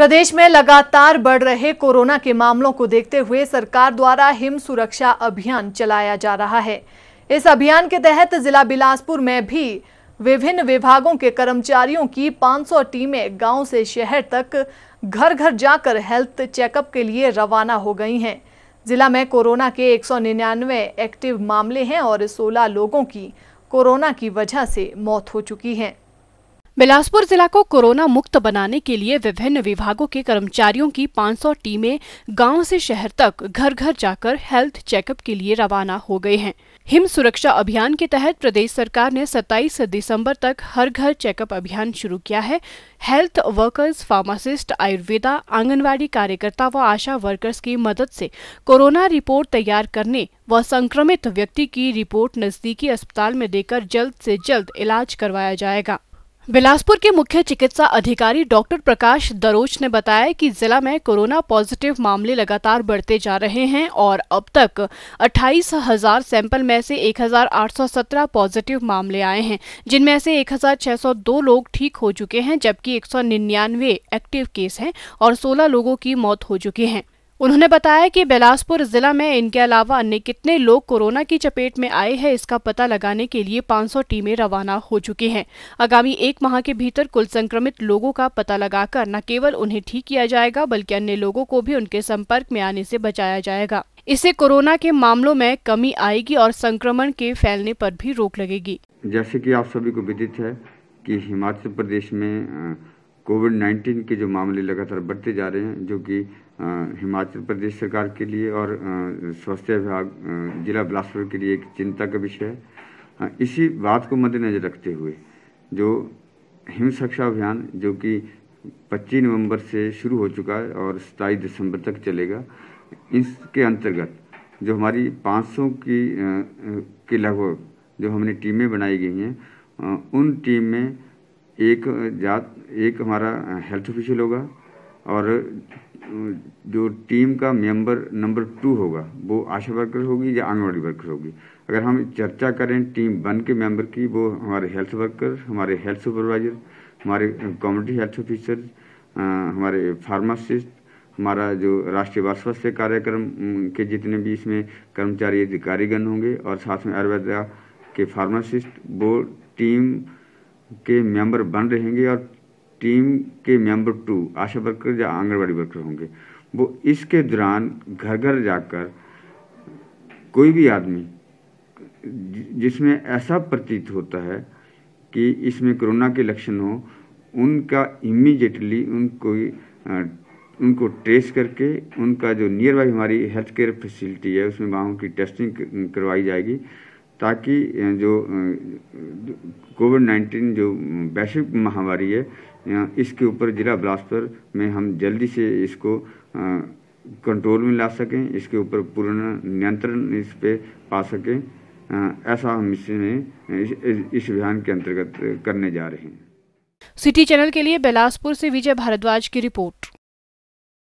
प्रदेश में लगातार बढ़ रहे कोरोना के मामलों को देखते हुए सरकार द्वारा हिम सुरक्षा अभियान चलाया जा रहा है इस अभियान के तहत जिला बिलासपुर में भी विभिन्न विभागों के कर्मचारियों की 500 टीमें गांव से शहर तक घर घर जाकर हेल्थ चेकअप के लिए रवाना हो गई हैं जिला में कोरोना के 199 एक्टिव मामले हैं और 16 लोगों की कोरोना की वजह से मौत हो चुकी है बिलासपुर जिला को कोरोना मुक्त बनाने के लिए विभिन्न विभागों के कर्मचारियों की 500 टीमें गांव से शहर तक घर घर जाकर हेल्थ चेकअप के लिए रवाना हो गए हैं हिम सुरक्षा अभियान के तहत प्रदेश सरकार ने 27 दिसंबर तक हर घर चेकअप अभियान शुरू किया है health workers pharmacist Ayurveda anganwadi कार्यकर्ता व आशा वर्कर्स की मदद से कोरोना रिपोर्ट तैयार करने व संक्रमित व्यक्ति की रिपोर्ट नजदीकी अस्पताल में देकर जल्द से जल्द इलाज करवाया जाएगा बिलासपुर के मुख्य चिकित्सा अधिकारी डॉक्टर प्रकाश दरोच ने बताया कि जिला में कोरोना पॉजिटिव मामले लगातार बढ़ते जा रहे हैं और अब तक अट्ठाईस हजार सैंपल में से 1817 पॉजिटिव मामले आए हैं जिनमें से 1602 लोग ठीक हो चुके हैं जबकि एक एक्टिव केस हैं और 16 लोगों की मौत हो चुकी है उन्होंने बताया कि बिलासपुर जिला में इनके अलावा अन्य कितने लोग कोरोना की चपेट में आए हैं इसका पता लगाने के लिए 500 टीमें रवाना हो चुकी हैं आगामी एक माह के भीतर कुल संक्रमित लोगों का पता लगाकर न केवल उन्हें ठीक किया जाएगा बल्कि अन्य लोगों को भी उनके संपर्क में आने से बचाया जाएगा इससे कोरोना के मामलों में कमी आएगी और संक्रमण के फैलने आरोप भी रोक लगेगी जैसे की आप सभी को विदित है की हिमाचल प्रदेश में कोविड नाइन्टीन के जो मामले लगातार बढ़ते जा रहे हैं जो कि हिमाचल प्रदेश सरकार के लिए और स्वास्थ्य विभाग जिला बिलासपुर के लिए एक चिंता का विषय है इसी बात को मद्देनजर रखते हुए जो हिम सुरक्षा अभियान जो कि 25 नवंबर से शुरू हो चुका है और सताईस दिसंबर तक चलेगा इसके अंतर्गत जो हमारी 500 की के लगभग जो हमने टीमें बनाई गई हैं उन टीम में एक जात एक हमारा हेल्थ ऑफिशियल होगा और जो टीम का मेंबर नंबर टू होगा वो आशा वर्कर होगी या आंगनबाड़ी वर्कर होगी अगर हम चर्चा करें टीम वन के मेंबर की वो हमारे हेल्थ वर्कर हमारे हेल्थ सुपरवाइजर हमारे कम्युनिटी हेल्थ ऑफिसर हमारे फार्मासिस्ट हमारा जो राष्ट्रीय स्वास्थ्य कार्यक्रम के जितने भी इसमें कर्मचारी अधिकारीगण होंगे और साथ में आयुर्वेदा के फार्मासिस्ट वो टीम के मेंबर बन रहेंगे और टीम के मेंबर टू आशा वर्कर या आंगनबाड़ी वर्कर होंगे वो इसके दौरान घर घर जाकर कोई भी आदमी जिसमें ऐसा प्रतीत होता है कि इसमें कोरोना के लक्षण हो उनका इमीडिएटली उनको उनको ट्रेस करके उनका जो नियर बाई हमारी हेल्थ केयर फैसिलिटी है उसमें वहाँ की टेस्टिंग करवाई जाएगी ताकि जो कोविड नाइन्टीन जो वैश्विक महामारी है इसके ऊपर ज़िला बिलासपुर में हम जल्दी से इसको कंट्रोल में ला सकें इसके ऊपर पूर्ण नियंत्रण इस पर पा सकें ऐसा हम इसमें इस अभियान के अंतर्गत करने जा रहे हैं सिटी चैनल के लिए बिलासपुर से विजय भारद्वाज की रिपोर्ट